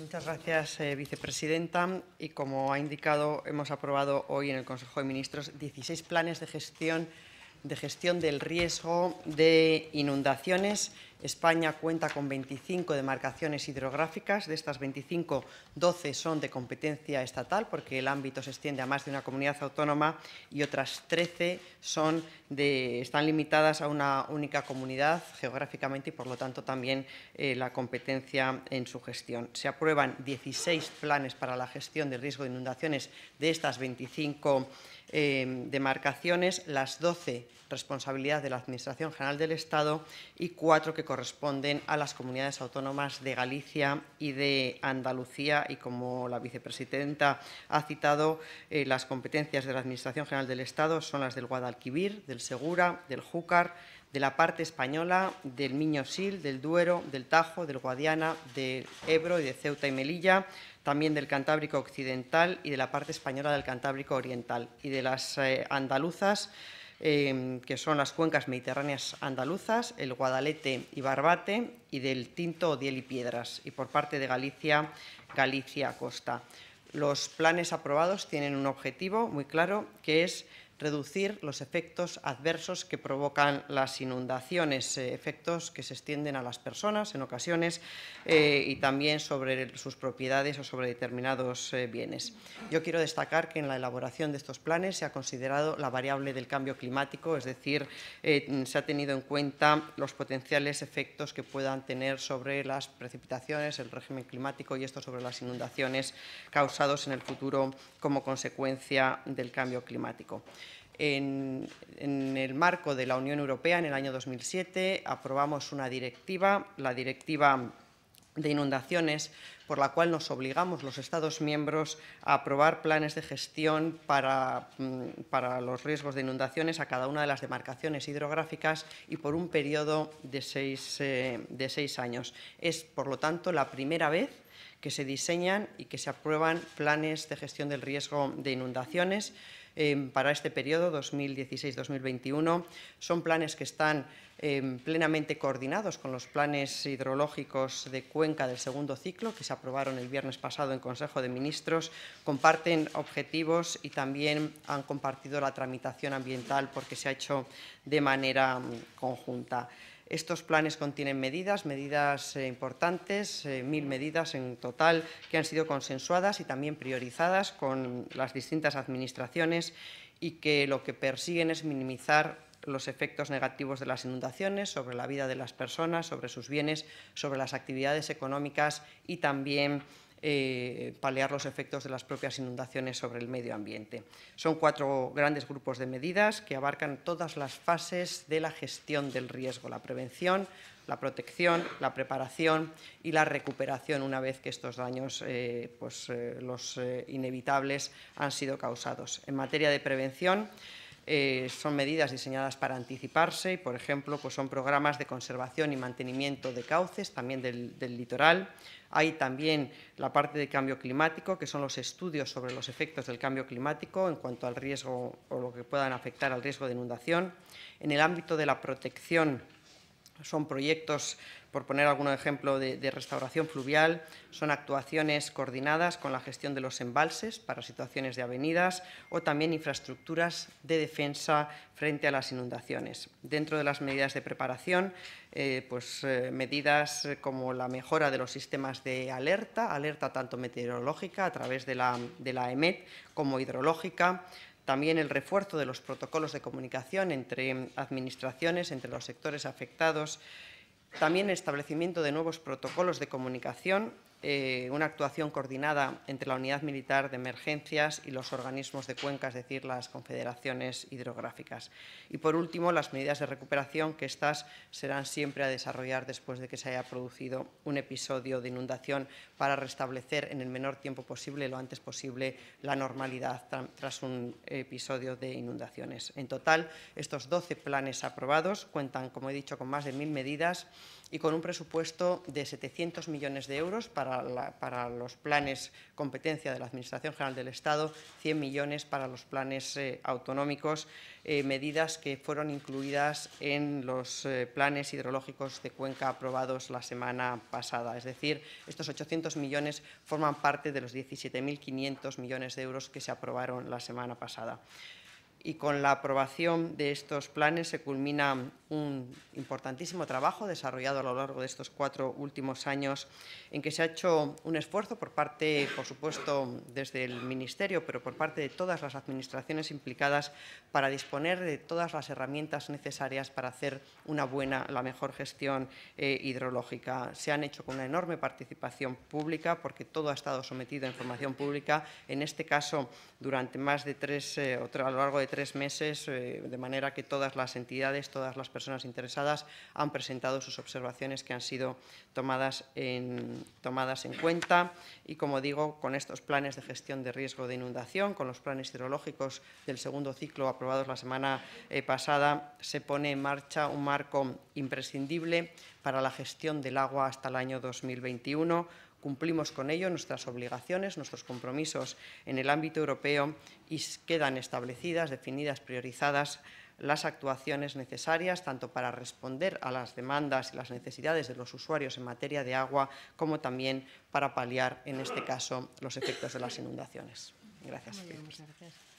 Muchas gracias, eh, vicepresidenta. Y como ha indicado, hemos aprobado hoy en el Consejo de Ministros 16 planes de gestión de gestión del riesgo de inundaciones. España cuenta con 25 demarcaciones hidrográficas. De estas 25, 12 son de competencia estatal, porque el ámbito se extiende a más de una comunidad autónoma, y otras 13 son están limitadas a una única comunidad geográficamente y, por lo tanto, también eh, la competencia en su gestión. Se aprueban 16 planes para la gestión del riesgo de inundaciones de estas 25 Em, demarcaciones, las 12 responsabilidades de la Administración General del Estado y cuatro que corresponden a las comunidades autónomas de Galicia y de Andalucía. Y como la vicepresidenta ha citado, eh, las competencias de la Administración General del Estado son las del Guadalquivir, del Segura, del Júcar, de la parte española, del Miño-Sil, del Duero, del Tajo, del Guadiana, del Ebro y de Ceuta y Melilla, también del Cantábrico Occidental y de la parte española del Cantábrico Oriental y de las eh, andaluzas, em, que son las cuencas mediterráneas andaluzas, el Guadalete y Barbate y del Tinto, Odiel y Piedras, y por parte de Galicia, Galicia Costa. Los planes aprobados tienen un objetivo muy claro, que es reducir los efectos adversos que provocan las inundaciones, eh, efectos que se extienden a las personas en ocasiones eh, y también sobre sus propiedades o sobre determinados eh, bienes. Yo quiero destacar que en la elaboración de estos planes se ha considerado la variable del cambio climático, es decir, se ha tenido en cuenta los potenciales efectos que puedan tener sobre las precipitaciones, el régimen climático y esto sobre las inundaciones causados en el futuro como consecuencia del cambio climático. En, el marco de la Unión Europea, en el año 2007, aprobamos una directiva, la directiva de inundaciones, por la cual nos obligamos los Estados miembros a aprobar planes de gestión para, mm, los riesgos de inundaciones a cada una de las demarcaciones hidrográficas y por un periodo de eh, de seis años. Es, por lo tanto, la primera vez que se diseñan y que se aprueban planes de gestión del riesgo de inundaciones Em, para este periodo 2016-2021. Son planes que están em, plenamente coordinados con los planes hidrológicos de Cuenca del segundo ciclo, que se aprobaron el viernes pasado en Consejo de Ministros. Comparten objetivos y también han compartido la tramitación ambiental porque se ha hecho de manera mm, conjunta. Estos planes contienen medidas, medidas eh, importantes, eh, mil medidas en total que han sido consensuadas y también priorizadas con las distintas administraciones y que lo que persiguen es minimizar los efectos negativos de las inundaciones sobre la vida de las personas, sobre sus bienes, sobre las actividades económicas y también eh, paliar los efectos de las propias inundaciones sobre el medio ambiente. Son cuatro grandes grupos de medidas que abarcan todas las fases de la gestión del riesgo, la prevención, la protección, la preparación y la recuperación una vez que estos daños, eh, pues, eh, los eh, inevitables, han sido causados. En materia de prevención, eh, son medidas diseñadas para anticiparse y, por ejemplo, pues son programas de conservación y mantenimiento de cauces, también del, del litoral. Hay también la parte de cambio climático, que son los estudios sobre los efectos del cambio climático en cuanto al riesgo o lo que puedan afectar al riesgo de inundación. En el ámbito de la protección son proyectos, por poner algún ejemplo, de, restauración fluvial, son actuaciones coordinadas con la gestión de los embalses para situaciones de avenidas o también infraestructuras de defensa frente a las inundaciones. Dentro de las medidas de preparación, eh, pues eh, medidas como la mejora de los sistemas de alerta, alerta tanto meteorológica a través de la, de la EMET como hidrológica, también el refuerzo de los protocolos de comunicación entre administraciones, entre los sectores afectados. También el establecimiento de nuevos protocolos de comunicación eh, una actuación coordinada entre la Unidad Militar de Emergencias y los organismos de cuenca, es decir, las confederaciones hidrográficas. Y, por último, las medidas de recuperación, que estas serán siempre a desarrollar después de que se haya producido un episodio de inundación para restablecer en el menor tiempo posible, lo antes posible, la normalidad tras un episodio de inundaciones. En total, estos 12 planes aprobados cuentan, como he dicho, con más de mil medidas y con un presupuesto de 700 millones de euros para, los planes competencia de la Administración General del Estado, 100 millones para los planes eh, autonómicos, eh, medidas que fueron incluidas en los eh, planes hidrológicos de Cuenca aprobados la semana pasada. Es decir, estos 800 millones forman parte de los 17.500 millones de euros que se aprobaron la semana pasada y con la aprobación de estos planes se culmina un importantísimo trabajo desarrollado a lo largo de estos cuatro últimos años en que se ha hecho un esfuerzo por parte, por supuesto, desde el Ministerio, pero por parte de todas las administraciones implicadas para disponer de todas las herramientas necesarias para hacer una buena, la mejor gestión eh, hidrológica. Se han hecho con una enorme participación pública porque todo ha estado sometido a información pública, en este caso durante más de tres eh, a lo largo de tres meses, eh, de manera que todas las entidades, todas las personas interesadas han presentado sus observaciones que han sido tomadas en, tomadas en cuenta. Y, como digo, con estos planes de gestión de riesgo de inundación, con los planes hidrológicos del segundo ciclo aprobados la semana eh, pasada, se pone en marcha un marco imprescindible para la gestión del agua hasta el año 2021 Cumplimos con ello nuestras obligaciones, nuestros compromisos en el ámbito europeo y quedan establecidas, definidas, priorizadas las actuaciones necesarias tanto para responder a las demandas y las necesidades de los usuarios en materia de agua como también para paliar, en este caso, los efectos de las inundaciones. Gracias.